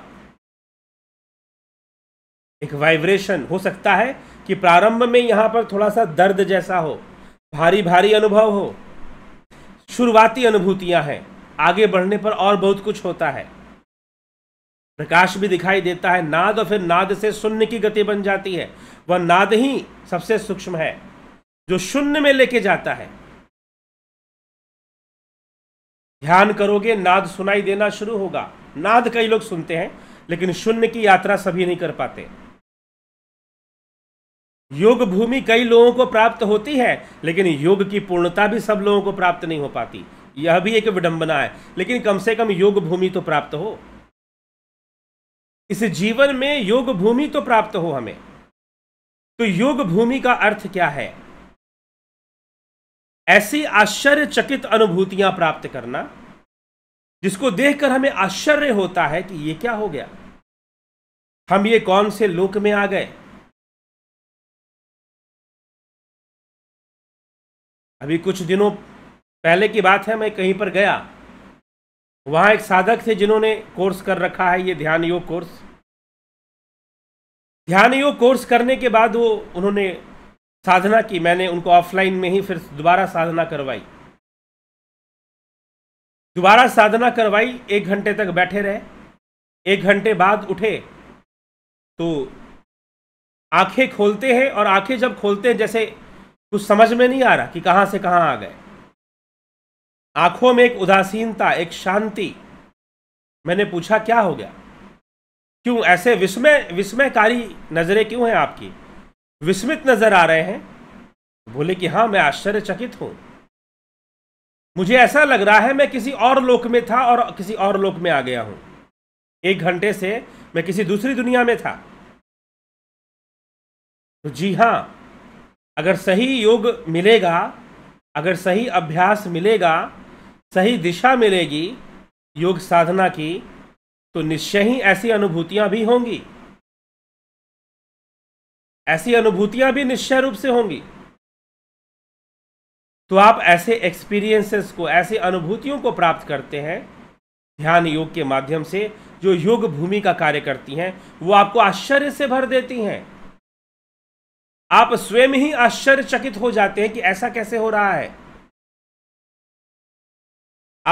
एक वाइब्रेशन हो सकता है कि
प्रारंभ में यहां पर थोड़ा सा दर्द जैसा हो भारी भारी अनुभव हो शुरुआती अनुभूतियां हैं आगे बढ़ने पर और बहुत कुछ होता है प्रकाश भी दिखाई देता है नाद और फिर नाद से शून्य की गति बन जाती है वह नाद ही सबसे सूक्ष्म है जो शून्य में लेके जाता है ध्यान करोगे नाद सुनाई देना शुरू होगा नाद कई लोग सुनते हैं लेकिन शून्य की यात्रा सभी नहीं कर पाते योग भूमि कई लोगों को प्राप्त होती है लेकिन योग की पूर्णता भी सब लोगों को प्राप्त नहीं हो पाती यह भी एक विडंबना है लेकिन कम से कम योग भूमि तो प्राप्त हो इस जीवन में योग भूमि तो प्राप्त हो हमें तो योग भूमि का अर्थ क्या है ऐसी आश्चर्यचकित अनुभूतियां प्राप्त करना जिसको देखकर हमें आश्चर्य होता है कि ये क्या हो
गया हम ये कौन से लोक में आ गए अभी कुछ दिनों पहले की बात है मैं कहीं पर गया वहाँ एक साधक थे जिन्होंने कोर्स कर रखा है ये
ध्यान योग कोर्स ध्यान योग कोर्स करने के बाद वो उन्होंने साधना की मैंने उनको ऑफलाइन में ही फिर दोबारा साधना करवाई दोबारा साधना करवाई एक घंटे तक बैठे रहे एक घंटे बाद उठे तो आंखें खोलते हैं और आंखें जब खोलते हैं जैसे कुछ समझ में नहीं आ रहा कि कहां से कहां आ गए आंखों में एक उदासीनता एक शांति मैंने पूछा क्या हो गया क्यों ऐसे विस्मय विस्मयकारी नजरे क्यों हैं आपकी विस्मित नज़र आ रहे हैं बोले कि हां मैं आश्चर्यचकित हूं मुझे ऐसा लग रहा है मैं किसी और लोक में था और किसी और लोक में आ गया हूं एक घंटे से मैं किसी दूसरी दुनिया में था तो जी हां अगर सही योग मिलेगा अगर सही अभ्यास मिलेगा सही दिशा मिलेगी योग साधना की तो निश्चय ही
ऐसी अनुभूतियां भी होंगी ऐसी अनुभूतियां भी निश्चय रूप से होंगी तो आप ऐसे एक्सपीरियंसेस
को ऐसी अनुभूतियों को प्राप्त करते हैं ध्यान योग के माध्यम से जो योग भूमि का कार्य करती हैं वो आपको आश्चर्य से भर देती हैं आप स्वयं ही आश्चर्यचकित हो जाते हैं कि ऐसा कैसे हो रहा है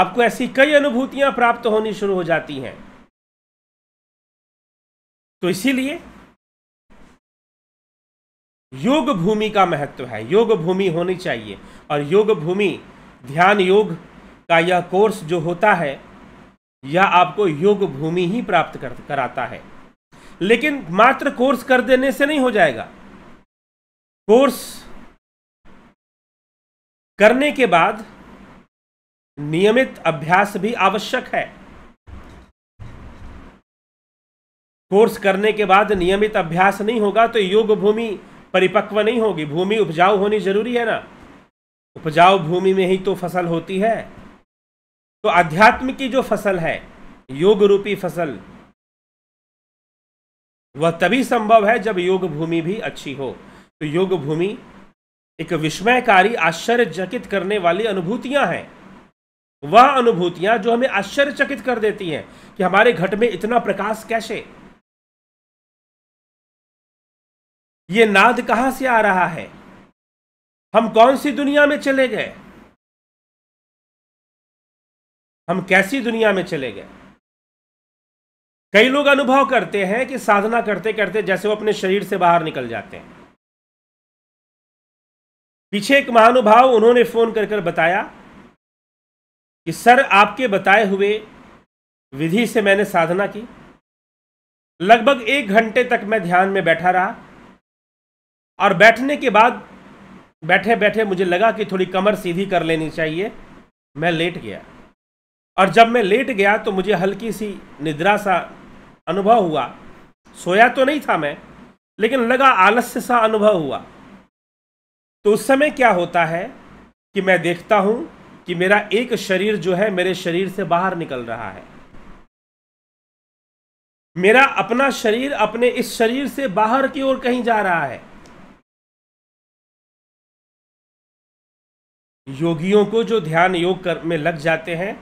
आपको ऐसी कई अनुभूतियां प्राप्त होनी शुरू हो जाती हैं तो इसीलिए
योग भूमि का महत्व है योग भूमि होनी चाहिए और योग भूमि ध्यान योग का यह कोर्स जो होता है यह आपको योग भूमि ही प्राप्त कर, कराता है लेकिन मात्र कोर्स कर देने से नहीं हो जाएगा कोर्स करने के बाद नियमित अभ्यास भी आवश्यक है कोर्स करने के बाद नियमित अभ्यास नहीं होगा तो योग भूमि परिपक्व नहीं होगी भूमि उपजाऊ होनी जरूरी है ना उपजाऊ भूमि में ही तो फसल होती है तो अध्यात्म की जो फसल है योग रूपी फसल वह तभी संभव है जब योग भूमि भी अच्छी हो तो योग भूमि एक विस्मयकारी आश्चर्यचकित करने वाली अनुभूतियां हैं वह अनुभूतियां जो हमें आश्चर्यचकित कर देती हैं कि हमारे घट में इतना प्रकाश
कैसे ये नाद कहां से आ रहा है हम कौन सी दुनिया में चले गए हम कैसी दुनिया में चले गए कई
लोग अनुभव करते हैं कि साधना करते करते जैसे वो अपने शरीर से बाहर निकल जाते हैं पीछे एक महानुभाव उन्होंने फ़ोन कर कर बताया कि सर आपके बताए हुए विधि से मैंने साधना की लगभग एक घंटे तक मैं ध्यान में बैठा रहा और बैठने के बाद बैठे बैठे मुझे लगा कि थोड़ी कमर सीधी कर लेनी चाहिए मैं लेट गया और जब मैं लेट गया तो मुझे हल्की सी निद्रा सा अनुभव हुआ सोया तो नहीं था मैं लेकिन लगा आलस्य सा अनुभव हुआ तो उस समय क्या होता है कि मैं देखता हूं कि मेरा एक शरीर जो है मेरे शरीर से बाहर निकल रहा है
मेरा अपना शरीर अपने इस शरीर से बाहर की ओर कहीं जा रहा है योगियों को जो ध्यान योग
कर में लग जाते हैं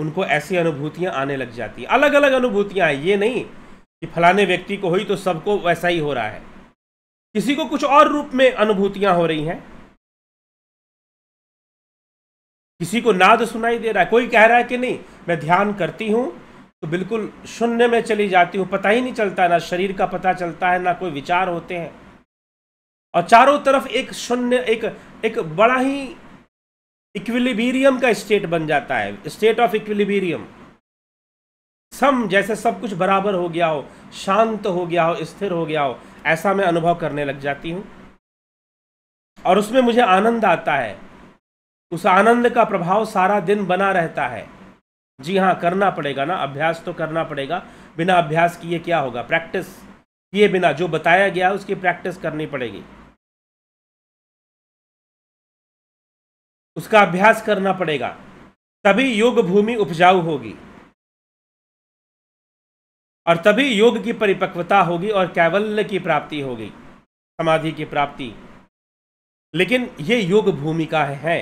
उनको ऐसी अनुभूतियां आने लग जाती है अलग अलग अनुभूतियां हैं ये नहीं कि फलाने व्यक्ति को हुई तो सबको वैसा ही हो रहा है किसी को कुछ और रूप में अनुभूतियां हो रही हैं किसी को नाद सुनाई दे रहा है कोई कह रहा है कि नहीं मैं ध्यान करती हूँ तो बिल्कुल शून्य में चली जाती हूँ पता ही नहीं चलता ना शरीर का पता चलता है ना कोई विचार होते हैं और चारों तरफ एक शून्य एक एक बड़ा ही इक्विलिबीरियम का स्टेट बन जाता है स्टेट ऑफ इक्विलिबीरियम सम जैसे सब कुछ बराबर हो गया हो शांत हो गया हो स्थिर हो गया हो ऐसा मैं अनुभव करने लग जाती हूँ और उसमें मुझे आनंद आता है उस आनंद का प्रभाव सारा दिन बना रहता है जी हाँ करना पड़ेगा ना अभ्यास तो करना पड़ेगा बिना अभ्यास किए क्या होगा प्रैक्टिस किए बिना जो बताया गया उसकी प्रैक्टिस करनी पड़ेगी
उसका अभ्यास करना पड़ेगा तभी योग भूमि उपजाऊ होगी और
तभी योग की परिपक्वता होगी और कैवल्य की प्राप्ति होगी समाधि की प्राप्ति लेकिन ये योग भूमिका है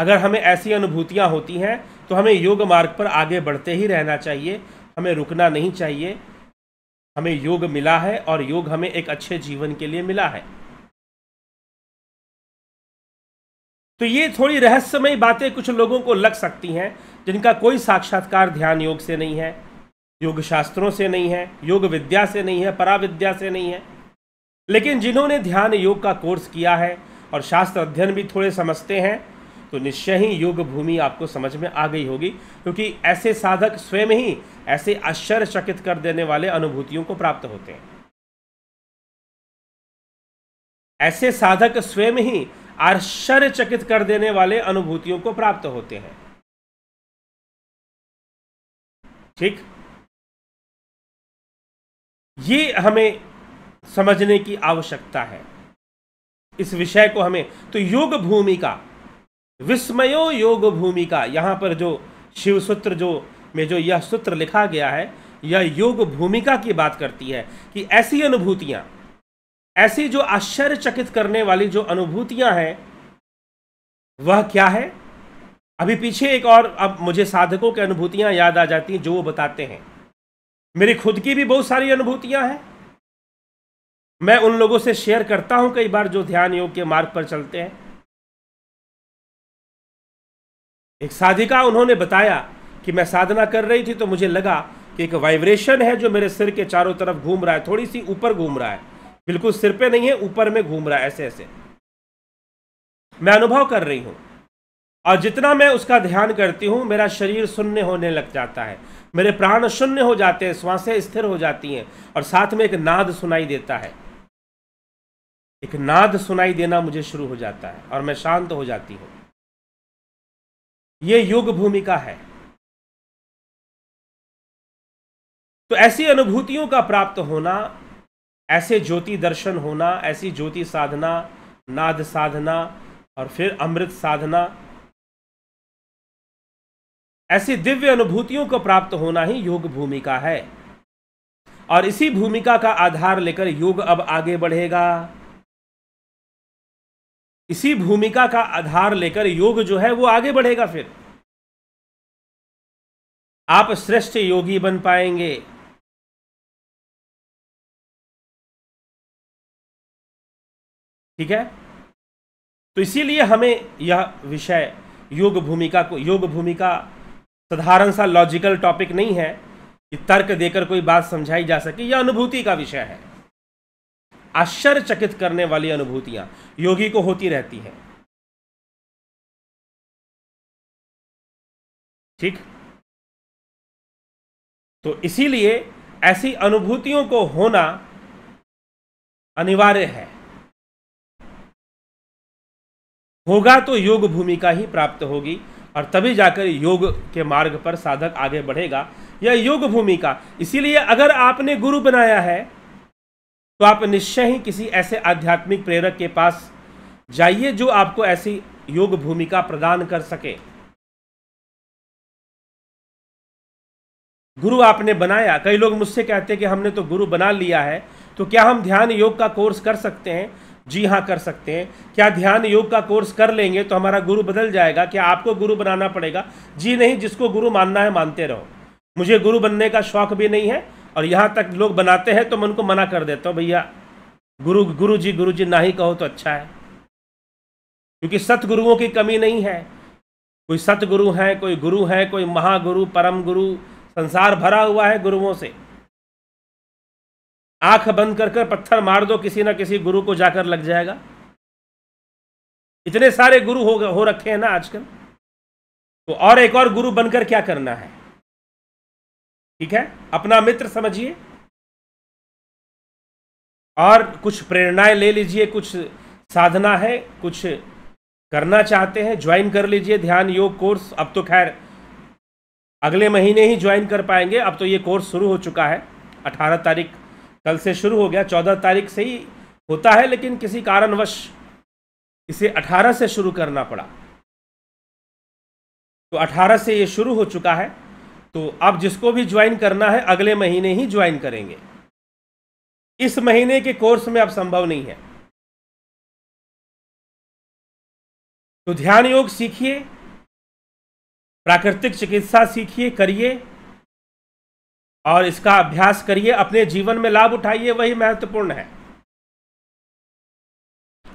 अगर हमें ऐसी अनुभूतियाँ होती हैं तो हमें योग मार्ग पर आगे बढ़ते ही रहना चाहिए हमें रुकना नहीं चाहिए हमें योग मिला है और योग हमें एक अच्छे जीवन के लिए मिला है तो ये थोड़ी रहस्यमयी बातें कुछ लोगों को लग सकती हैं जिनका कोई साक्षात्कार ध्यान योग से नहीं है योग शास्त्रों से नहीं है योग विद्या से नहीं है पराविद्या से नहीं है लेकिन जिन्होंने ध्यान योग का कोर्स किया है और शास्त्र अध्ययन भी थोड़े समझते हैं तो निश्चय ही योग भूमि आपको समझ में आ गई होगी क्योंकि तो ऐसे साधक स्वयं ही ऐसे आश्चर्यचकित कर देने वाले अनुभूतियों को प्राप्त होते हैं ऐसे साधक स्वयं ही आश्चर्यचकित कर देने वाले अनुभूतियों को प्राप्त
होते हैं ठीक ये हमें समझने की आवश्यकता है
इस विषय को हमें तो योग भूमि का विस्मयो योग भूमिका यहाँ पर जो शिव सूत्र जो में जो यह सूत्र लिखा गया है यह योग भूमिका की बात करती है कि ऐसी अनुभूतियां ऐसी जो आश्चर्यचकित करने वाली जो अनुभूतियां हैं वह क्या है अभी पीछे एक और अब मुझे साधकों की अनुभूतियां याद आ जाती हैं जो वो बताते हैं
मेरी खुद की भी बहुत सारी अनुभूतियां हैं मैं उन लोगों से शेयर करता हूं कई बार जो ध्यान योग के मार्ग पर चलते हैं
एक साधिका उन्होंने बताया कि मैं साधना कर रही थी तो मुझे लगा कि एक वाइब्रेशन है जो मेरे सिर के चारों तरफ घूम रहा है थोड़ी सी ऊपर घूम रहा है बिल्कुल सिर पे नहीं है ऊपर में घूम रहा है ऐसे ऐसे मैं अनुभव कर रही हूं और जितना मैं उसका ध्यान करती हूं मेरा शरीर शून्य होने लग जाता है मेरे प्राण शून्य हो जाते हैं श्वासें स्थिर हो जाती हैं और साथ में एक नाद सुनाई देता है
एक नाद सुनाई देना मुझे शुरू हो जाता है और मैं शांत हो जाती हूँ ये योग भूमिका है तो ऐसी अनुभूतियों का प्राप्त होना ऐसे ज्योति दर्शन होना ऐसी ज्योति
साधना नाद साधना और फिर अमृत साधना ऐसी दिव्य अनुभूतियों को प्राप्त होना ही योग भूमिका है और इसी भूमिका का आधार लेकर योग अब आगे बढ़ेगा
इसी भूमिका का आधार लेकर योग जो है वो आगे बढ़ेगा फिर आप श्रेष्ठ योगी बन पाएंगे ठीक है तो इसीलिए हमें यह विषय योग
भूमिका को योग भूमिका साधारण सा लॉजिकल टॉपिक नहीं है कि तर्क देकर कोई बात समझाई जा सके यह अनुभूति का विषय है आश्चर्यचकित करने
वाली अनुभूतियां योगी को होती रहती हैं ठीक तो इसीलिए ऐसी अनुभूतियों को होना अनिवार्य है
होगा तो योग भूमिका ही प्राप्त होगी और तभी जाकर योग के मार्ग पर साधक आगे बढ़ेगा यह योग भूमिका इसीलिए अगर आपने गुरु बनाया है तो आप निश्चय ही किसी ऐसे आध्यात्मिक प्रेरक के पास जाइए जो आपको ऐसी योग भूमिका प्रदान कर सके गुरु आपने बनाया कई लोग मुझसे कहते हैं कि हमने तो गुरु बना लिया है तो क्या हम ध्यान योग का कोर्स कर सकते हैं जी हाँ कर सकते हैं क्या ध्यान योग का कोर्स कर लेंगे तो हमारा गुरु बदल जाएगा क्या आपको गुरु बनाना पड़ेगा जी नहीं जिसको गुरु मानना है मानते रहो मुझे गुरु बनने का शौक भी नहीं है और यहाँ तक लोग बनाते हैं तो मैं उनको मना कर देता हूँ भैया गुरु गुरु जी गुरु जी ना ही कहो तो अच्छा है क्योंकि सतगुरुओं की कमी नहीं है कोई सतगुरु हैं कोई गुरु हैं कोई महागुरु परम गुरु संसार भरा हुआ है गुरुओं से आंख बंद कर कर पत्थर मार दो किसी ना किसी गुरु को जाकर
लग जाएगा इतने सारे गुरु हो हो रखे हैं ना आजकल तो और एक और गुरु बनकर क्या करना है ठीक है अपना मित्र समझिए और कुछ प्रेरणाएं ले लीजिए
कुछ साधना है कुछ करना चाहते हैं ज्वाइन कर लीजिए ध्यान योग कोर्स अब तो खैर अगले महीने ही ज्वाइन कर पाएंगे अब तो ये कोर्स शुरू हो चुका है अठारह तारीख कल से शुरू हो गया चौदह तारीख से ही होता है लेकिन किसी कारणवश इसे अठारह से शुरू करना पड़ा तो अठारह से ये शुरू हो चुका है तो अब जिसको भी ज्वाइन करना है अगले महीने
ही ज्वाइन करेंगे इस महीने के कोर्स में अब संभव नहीं है तो ध्यान योग सीखिए प्राकृतिक चिकित्सा सीखिए करिए और इसका
अभ्यास करिए अपने जीवन में लाभ उठाइए वही महत्वपूर्ण है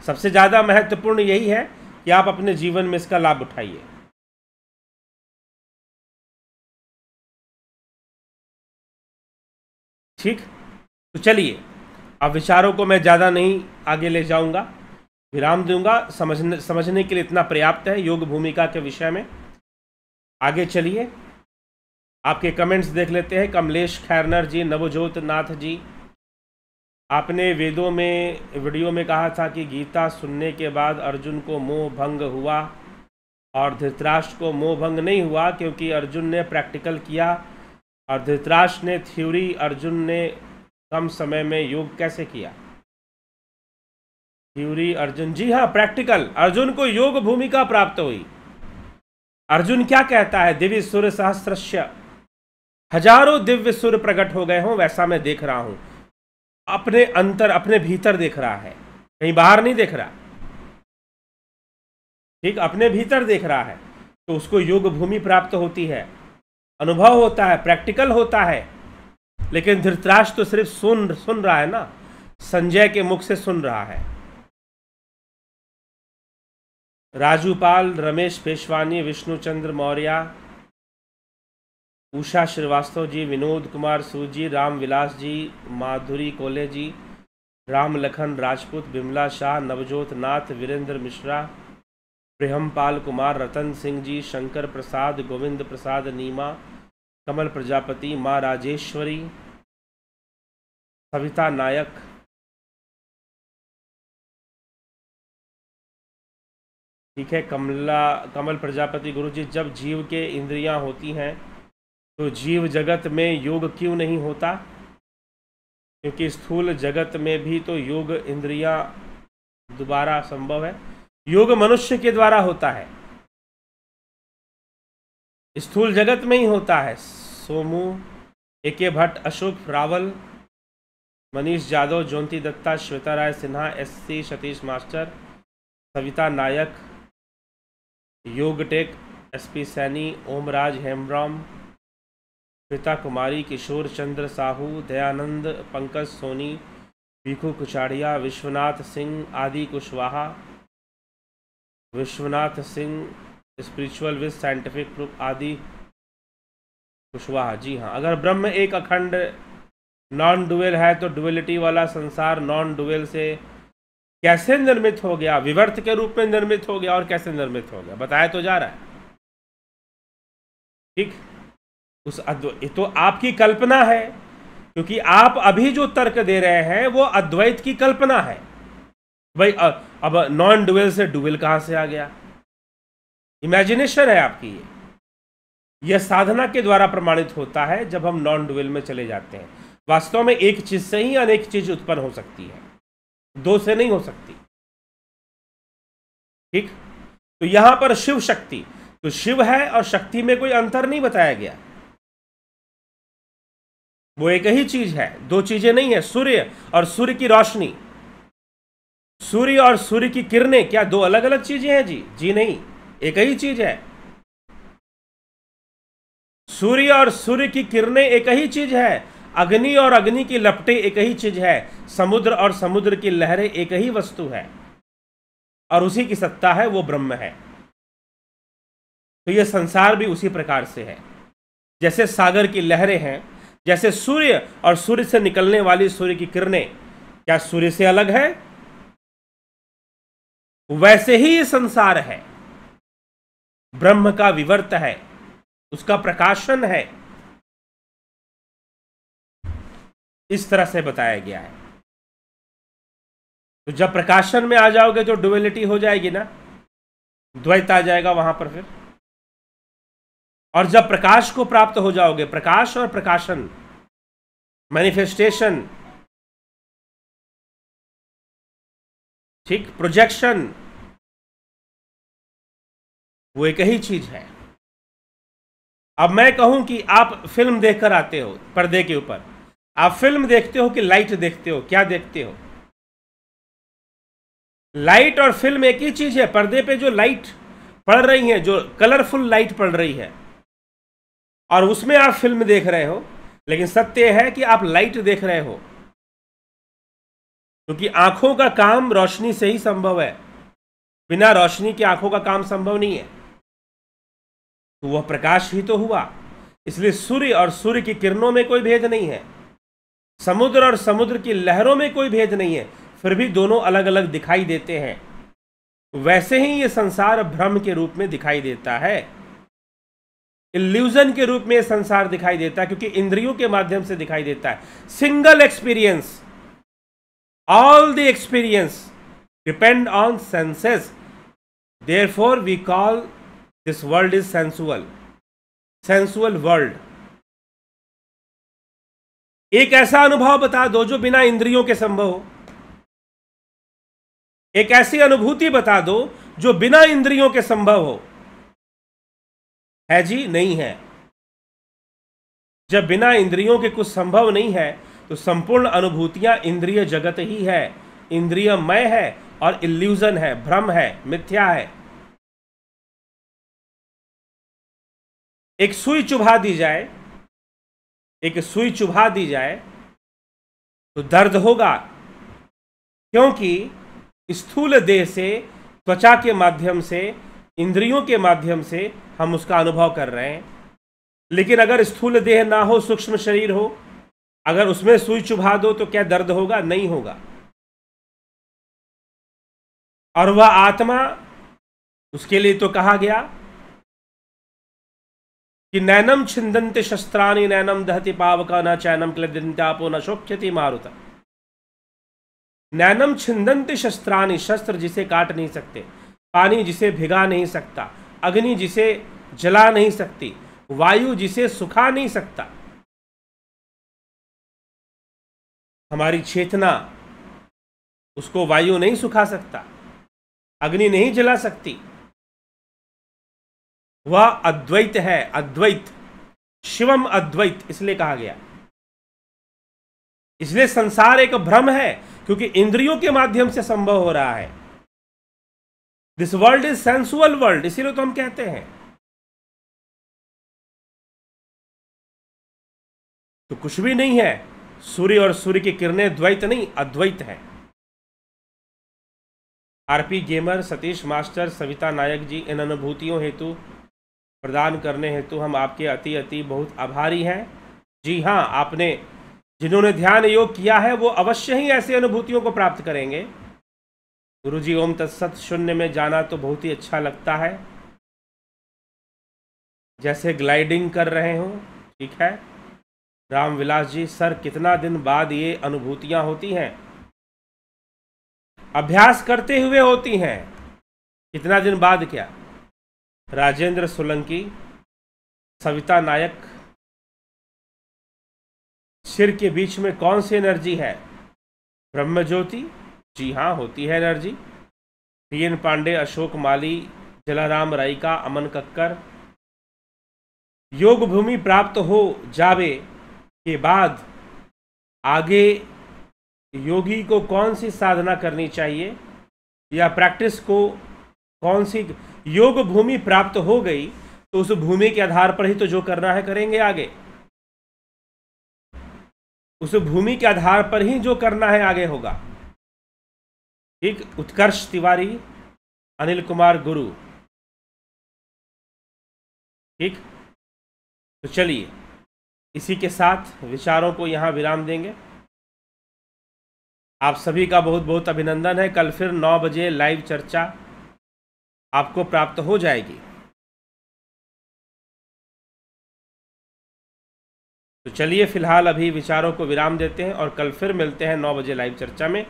सबसे ज़्यादा महत्वपूर्ण यही है कि आप अपने जीवन में इसका लाभ उठाइए ठीक तो चलिए अब विचारों को मैं ज़्यादा नहीं आगे ले
जाऊंगा विराम दूंगा समझने समझने के लिए इतना पर्याप्त है योग भूमिका के विषय में आगे चलिए आपके कमेंट्स देख लेते हैं कमलेश खैरनर जी नवजोत नाथ जी आपने वेदों में वीडियो में कहा था कि गीता सुनने के बाद अर्जुन को मोह भंग हुआ और धृतराष्ट्र को मोह भंग नहीं हुआ क्योंकि अर्जुन ने प्रैक्टिकल किया और धृतराष्ट्र ने थ्योरी अर्जुन ने कम समय में योग कैसे किया थ्योरी अर्जुन जी हाँ प्रैक्टिकल अर्जुन को योग भूमिका प्राप्त हुई अर्जुन क्या कहता है दिव्य सूर्य सहस्रश्य हजारों दिव्य सूर्य प्रकट हो गए हों वैसा मैं देख रहा हूं अपने अंतर अपने भीतर देख रहा है कहीं बाहर नहीं देख रहा ठीक अपने भीतर देख रहा है तो उसको योग भूमि प्राप्त होती है अनुभव होता है प्रैक्टिकल होता है लेकिन धृतराज तो सिर्फ सुन सुन रहा है ना संजय के मुख से सुन रहा है राजूपाल रमेश पेशवानी विष्णुचंद्र मौर्य उषा श्रीवास्तव जी विनोद कुमार सूजी राम विलास जी माधुरी कोले जी राम लखन राजपूत बिमला शाह नवजोत नाथ वीरेंद्र मिश्रा प्रेमपाल कुमार रतन सिंह जी शंकर प्रसाद गोविंद प्रसाद नीमा कमल प्रजापति माँ राजेश्वरी
सविता नायक ठीक है कमला कमल प्रजापति गुरु
जी जब जीव के इंद्रियां होती हैं तो जीव जगत में योग क्यों नहीं होता क्योंकि स्थूल जगत में भी तो योग इंद्रियां दोबारा संभव है योग मनुष्य के द्वारा होता है स्थूल जगत में ही होता है Somu A K Bhatt Ashok Rawal Manish Jadav Jyoti Datta Shweta Rai Sinha S C Satish Master Savita Nayak योगटेक S P Saini Omraj Hemram Shweta Kumari Kishore Chandra Sahu Dayanand Pankaj Soni Bhikhu Kuchadia Vishwanath Singh Adi Kushwaha Vishwanath Singh spiritual with scientific proof Adi Kushwaha जी हाँ अगर ब्रह्म एक अखंड नॉन डुएल है तो डुअलिटी वाला संसार नॉन डुवेल से कैसे निर्मित हो गया विवर्त के रूप में निर्मित हो गया और कैसे निर्मित हो गया बताया तो जा रहा है ठीक उस अद्वैत तो आपकी कल्पना है क्योंकि आप अभी जो तर्क दे रहे हैं वो अद्वैत की कल्पना है भाई अब नॉन डुअल से डुअल कहाँ से आ गया इमेजिनेशन है आपकी ये यह साधना के द्वारा प्रमाणित होता है जब हम नॉन डुअल में चले जाते हैं वास्तव में एक चीज से ही अनेक चीज उत्पन्न हो सकती है दो से नहीं हो सकती
ठीक तो यहां पर शिव शक्ति तो शिव है और शक्ति में कोई अंतर नहीं बताया गया वो
एक ही चीज है दो चीजें नहीं है सूर्य और सूर्य की रोशनी सूर्य और सूर्य की किरणें क्या दो अलग अलग चीजें हैं जी जी नहीं एक ही चीज है सूर्य और सूर्य की किरणें एक ही चीज है अग्नि और अग्नि की लपटें एक ही चीज है समुद्र और समुद्र की लहरें एक ही वस्तु है और उसी की सत्ता है वो ब्रह्म है तो ये संसार भी उसी प्रकार से है जैसे सागर की लहरें हैं जैसे सूर्य और सूर्य से निकलने वाली सूर्य की किरणें क्या सूर्य से अलग है
वैसे ही ये संसार है ब्रह्म का विवर्त है उसका प्रकाशन है इस तरह से बताया गया है तो जब प्रकाशन
में आ जाओगे तो डुअलिटी हो जाएगी ना द्वैत आ जाएगा वहां पर फिर
और जब प्रकाश को प्राप्त हो जाओगे प्रकाश और प्रकाशन मैनिफेस्टेशन ठीक प्रोजेक्शन वो एक ही चीज है अब मैं कहूं कि आप फिल्म देखकर आते हो पर्दे के ऊपर
आप फिल्म देखते हो कि लाइट देखते हो क्या देखते हो लाइट और फिल्म एक ही चीज है पर्दे पे जो लाइट पड़ रही है जो कलरफुल लाइट पड़ रही है और उसमें आप फिल्म देख रहे हो लेकिन सत्य है कि आप लाइट देख रहे हो क्योंकि आंखों का काम रोशनी से ही संभव है बिना रोशनी के आंखों का काम संभव नहीं है तो वह प्रकाश ही तो हुआ इसलिए सूर्य और सूर्य की किरणों में कोई भेद नहीं है समुद्र और समुद्र की लहरों में कोई भेद नहीं है फिर भी दोनों अलग अलग दिखाई देते हैं वैसे ही ये संसार भ्रम के रूप में दिखाई देता है इल्यूजन के रूप में संसार दिखाई देता है क्योंकि इंद्रियों के माध्यम से दिखाई देता है single experience all the experience depend on senses therefore we call this world is
sensual sensual world एक ऐसा अनुभव बता दो जो बिना इंद्रियों के संभव हो
एक ऐसी अनुभूति बता दो जो बिना इंद्रियों के संभव हो है जी नहीं है जब बिना इंद्रियों के कुछ संभव नहीं है तो संपूर्ण अनुभूतियां इंद्रिय जगत ही है इंद्रियमय है
और इल्यूजन है भ्रम है मिथ्या है एक सुई चुभा दी जाए एक सुई चुभा दी जाए तो दर्द होगा क्योंकि
स्थूल देह से त्वचा के माध्यम से इंद्रियों के माध्यम से हम उसका अनुभव कर रहे हैं लेकिन अगर स्थूल देह ना हो सूक्ष्म शरीर हो
अगर उसमें सुई चुभा दो तो क्या दर्द होगा नहीं होगा और वह आत्मा उसके लिए तो कहा गया
कि नैनम छिंदंत शस्त्राणी नैनम दहति पावका न चैनम क्लिदंतापो न शोक्यति मारुता नैनम छिंदंत शस्त्राणी शस्त्र जिसे काट नहीं सकते पानी जिसे भिगा नहीं सकता अग्नि जिसे जला नहीं सकती वायु जिसे सुखा नहीं सकता
हमारी चेतना उसको वायु नहीं सुखा सकता अग्नि नहीं जला सकती वह
अद्वैत है अद्वैत शिवम अद्वैत इसलिए कहा गया इसलिए संसार एक भ्रम है क्योंकि इंद्रियों के माध्यम से संभव हो रहा
है this world is sensual world इसीलिए तो हम कहते हैं तो कुछ भी नहीं है सूर्य और सूर्य की किरणें द्वैत नहीं अद्वैत हैं
आरपी गेमर सतीश मास्टर सविता नायक जी इन अनुभूतियों हेतु प्रदान करने हेतु हम आपके अति अति बहुत आभारी हैं जी हाँ आपने जिन्होंने ध्यान योग किया है वो अवश्य ही ऐसी अनुभूतियों को प्राप्त करेंगे गुरु जी ओम तत्सत शून्य में जाना तो बहुत ही अच्छा लगता है जैसे ग्लाइडिंग कर रहे हो ठीक है रामविलास जी सर कितना दिन बाद ये अनुभूतियां होती हैं अभ्यास
करते हुए होती हैं कितना दिन बाद क्या राजेंद्र सोलंकी सविता नायक सिर के बीच में कौन सी एनर्जी है ब्रह्म ज्योति जी हाँ होती है energy
T N Pandey Ashok Mali Jalaram Raika Aman Kakkar योग भूमि प्राप्त हो जावे के बाद आगे योगी को कौन सी साधना करनी चाहिए या प्रैक्टिस को कौन सी योग भूमि प्राप्त हो गई तो उस भूमि के आधार पर ही तो जो करना है करेंगे आगे
उस भूमि के आधार पर ही जो करना है आगे होगा ठीक उत्कर्ष तिवारी अनिल कुमार गुरु ठीक तो चलिए इसी के साथ विचारों को यहाँ
विराम देंगे आप सभी का बहुत बहुत अभिनंदन है कल फिर नौ
बजे लाइव चर्चा आपको प्राप्त हो जाएगी तो चलिए फिलहाल अभी विचारों
को विराम देते हैं और कल फिर मिलते हैं नौ बजे लाइव चर्चा में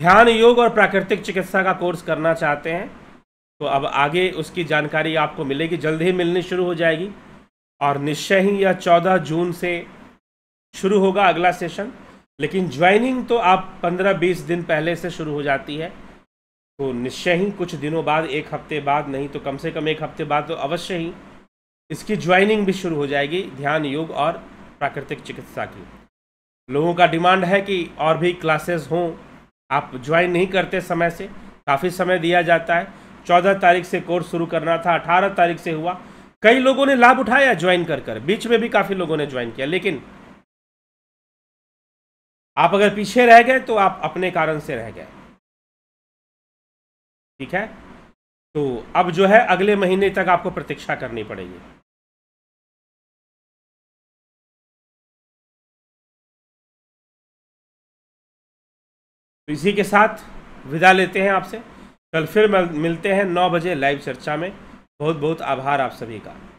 ध्यान योग और प्राकृतिक चिकित्सा का कोर्स करना चाहते हैं तो अब आगे उसकी जानकारी आपको मिलेगी जल्द ही मिलनी शुरू हो जाएगी और निश्चय ही यह चौदह जून से शुरू होगा अगला सेशन लेकिन ज्वाइनिंग तो आप पंद्रह बीस दिन पहले से शुरू हो जाती है तो निश्चय ही कुछ दिनों बाद एक हफ्ते बाद नहीं तो कम से कम एक हफ्ते बाद तो अवश्य ही इसकी ज्वाइनिंग भी शुरू हो जाएगी ध्यान योग और प्राकृतिक चिकित्सा की लोगों का डिमांड है कि और भी क्लासेस हों आप ज्वाइन नहीं करते समय से काफ़ी समय दिया जाता है चौदह तारीख से कोर्स शुरू करना था अठारह तारीख से हुआ कई लोगों ने लाभ उठाया ज्वाइन कर कर बीच में भी काफ़ी लोगों ने ज्वाइन किया लेकिन आप अगर पीछे रह गए तो आप अपने कारण से रह गए
ठीक है तो अब जो है अगले महीने तक आपको प्रतीक्षा करनी पड़ेगी तो इसी के साथ विदा लेते हैं आपसे कल फिर मिलते हैं नौ बजे लाइव चर्चा में बहुत बहुत आभार आप सभी का